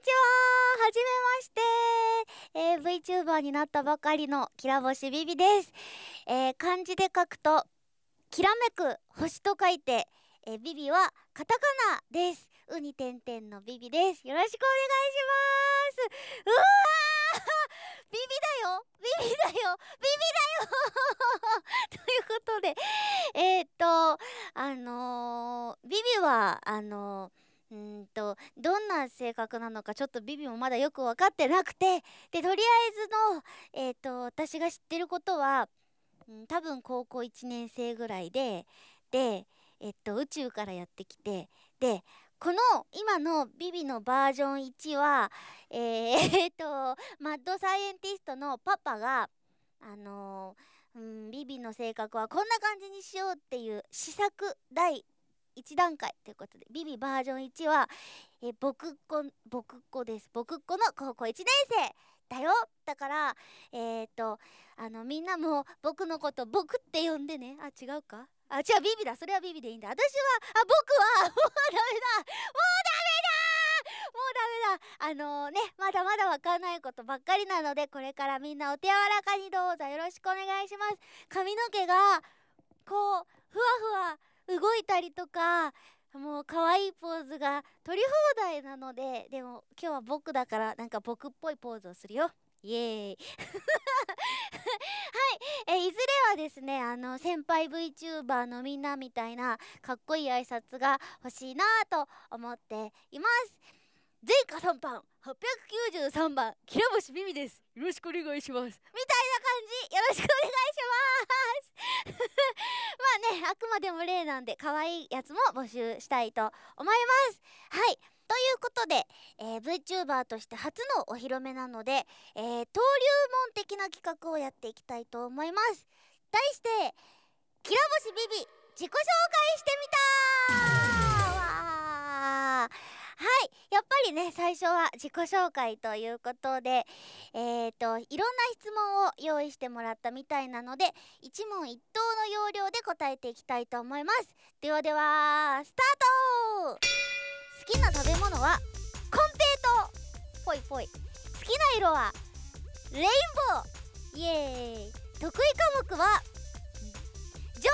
ちははじめまして、えー、VTuber になったばかりのきらぼしビビです、えー、漢字で書くときらめく星と書いて、えー、ビビはカタカナですウニてんてんのビビですよろしくお願いしますうわービビだよビビだよビビだよ ということでえー、っとあのー、ビビはあのーうんとどんな性格なのかちょっとビビもまだよく分かってなくてでとりあえずの、えーと、私が知ってることは、うん、多分高校1年生ぐらいでで、えっと、宇宙からやってきてでこの今のビビのバージョン1はえー、とマッドサイエンティストのパパがあのー、うん、ビビの性格はこんな感じにしようっていう試作第1段階ということで、ビビバージョン1は、え僕っ子、僕っ子です。僕っ子の高校1年生だよだから、えっ、ー、と、あの、みんなも僕のこと僕って呼んでね。あ、違うかあ、違う、ビビだ。それはビビでいいんだ。私は、あ、僕は、もうダメだもうダメだもうダメだあのー、ね、まだまだわかんないことばっかりなので、これからみんなお手柔らかにどうぞよろしくお願いします。髪の毛が、こう、ふわふわ、動いたりとかもう可愛いポーズが取り放題なのででも今日は僕だからなんか僕っぽいポーズをするよイエーイ はいえいずれはですねあの先輩 VTuber のみんなみたいなかっこいい挨拶が欲しいなと思っています前科3番893番きらぼしミミですよろしくお願いしますみたいな感じよろしくお願いしますあくまでも例なんで可愛いやつも募集したいと思いますはいということで、えー、VTuber として初のお披露目なので、えー、登竜門的な企画をやっていきたいと思います題して「きらぼしビビ自己紹介してみた!」はいやっぱりね最初は自己紹介ということでえっ、ー、といろんな質問を用意してもらったみたいなので一問一答の要領で答えていきたいと思いますではではスタート好きな食べ物はコンペイトぽいぽい好きな色はレインボーイエーイ得意科目は情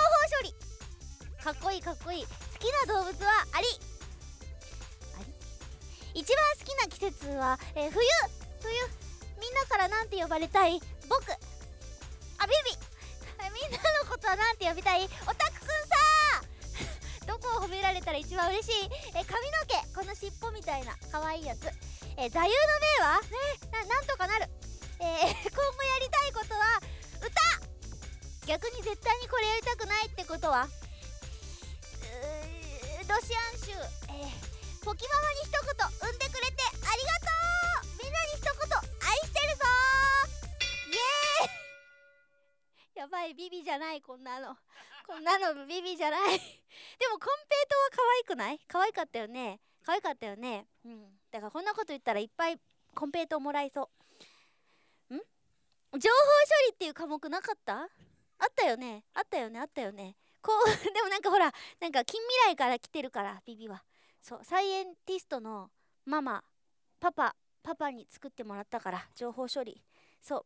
報処理かっこいいかっこいい好きな動物はアリ一番好きな季節は、えー、冬みんなから何て呼ばれたい僕あビビ みんなのことは何て呼びたいオタクくんさ どこを褒められたら一番嬉しい、えー、髪の毛この尻尾みたいな可愛いやつ、えー、座右の銘はねななんとかなる、えー、今後やりたいことは歌逆に絶対にこれやりたくないってことはロシアン州、えーポキママに一言産んでくれてありがとうみんなに一言愛してるぞイエーイやばいビビじゃないこんなの こんなのビビじゃない でもコンペイトは可愛くない可愛かったよね可愛かったよねうんだからこんなこと言ったらいっぱいコンペイトもらえそうん情報処理っていう科目なかったあったよねあったよねあったよねこう でもなんかほらなんか近未来から来てるからビビはそうサイエンティストのママパパパパに作ってもらったから情報処理そ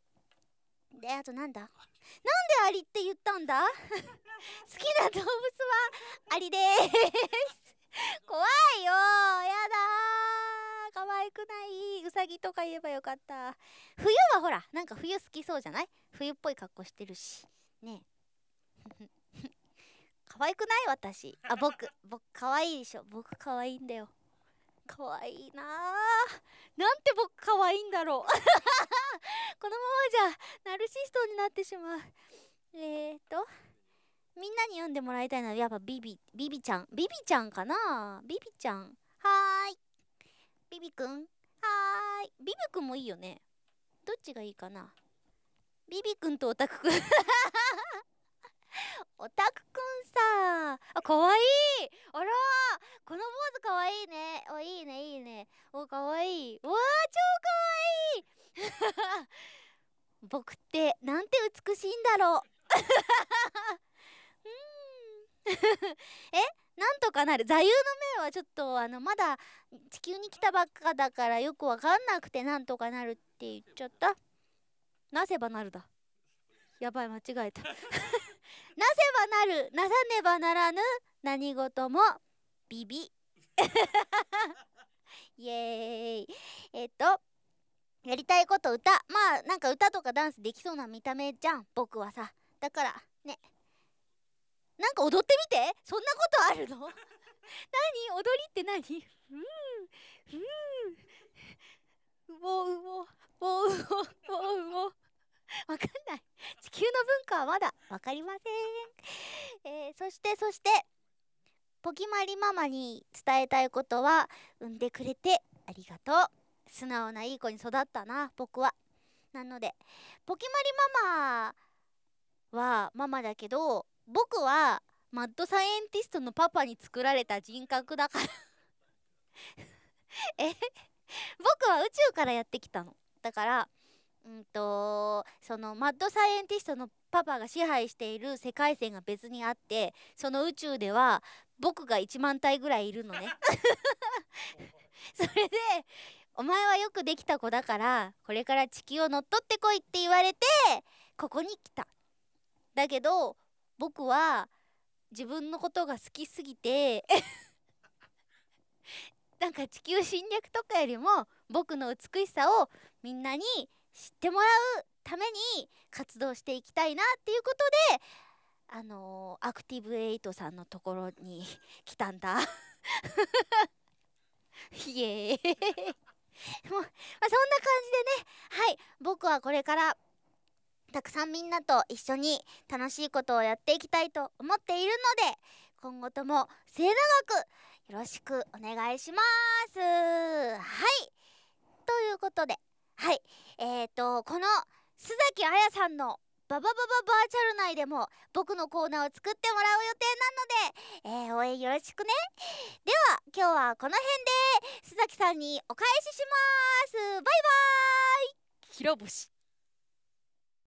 うであとなんだなんでアリって言ったんだ 好きな動物はアリです 怖いよやだ可愛くないうさぎとか言えばよかった冬はほらなんか冬好きそうじゃない冬っぽい格好してるしねえ可愛くない私あ僕 僕可愛いでしょ僕可愛いんだよ可愛いななんて僕可愛いんだろう このままじゃナルシストになってしまうえーとみんなに読んでもらいたいのはやっぱビビビビちゃんビビちゃんかなビビちゃんはーいビビくんはーいビビくんもいいよねどっちがいいかなビビくんとオタクくん オタクくんあかわいいあらこの坊主かわいいねおいいねいいねおかわいいうわー超かわいい 僕ってなんて美しいんだろう うん えなんとかなる座右の銘はちょっとあのまだ地球に来たばっかだからよくわかんなくてなんとかなるって言っちゃったなせばなるだやばい間違えたなせばなるなさねばならぬ何事もビビ イエーイえっとやりたいこと歌まあなんか歌とかダンスできそうな見た目じゃん僕はさだからねなんか踊ってみてそんなことあるの 何踊りって何ふうふううぼうぼうぼうぼうかはまだ分かりません、えー、そしてそしてポキマリママに伝えたいことは産んでくれてありがとう素直ないい子に育ったな僕はなのでポキマリママはママだけど僕はマッドサイエンティストのパパに作られた人格だから え 僕は宇宙からやってきたのだからうんとそのマッドサイエンティストのパパが支配している世界線が別にあってその宇宙では僕が1万体ぐらいいるのね それで「お前はよくできた子だからこれから地球を乗っ取ってこい」って言われてここに来た。だけど僕は自分のことが好きすぎて なんか地球侵略とかよりも僕の美しさをみんなに知ってもらうために活動していきたいなっていうことであのー、アクティブエイトさんのところに来たんだ イエーイ もう、まあ、そんな感じでねはい僕はこれからたくさんみんなと一緒に楽しいことをやっていきたいと思っているので今後とも末永くよろしくお願いしますはいということではいえっ、ー、とこの須崎やさんのバババババーチャル内でも僕のコーナーを作ってもらう予定なので、えー、応援よろしくねでは今日はこの辺で須崎さんにお返ししますバイバーイひろ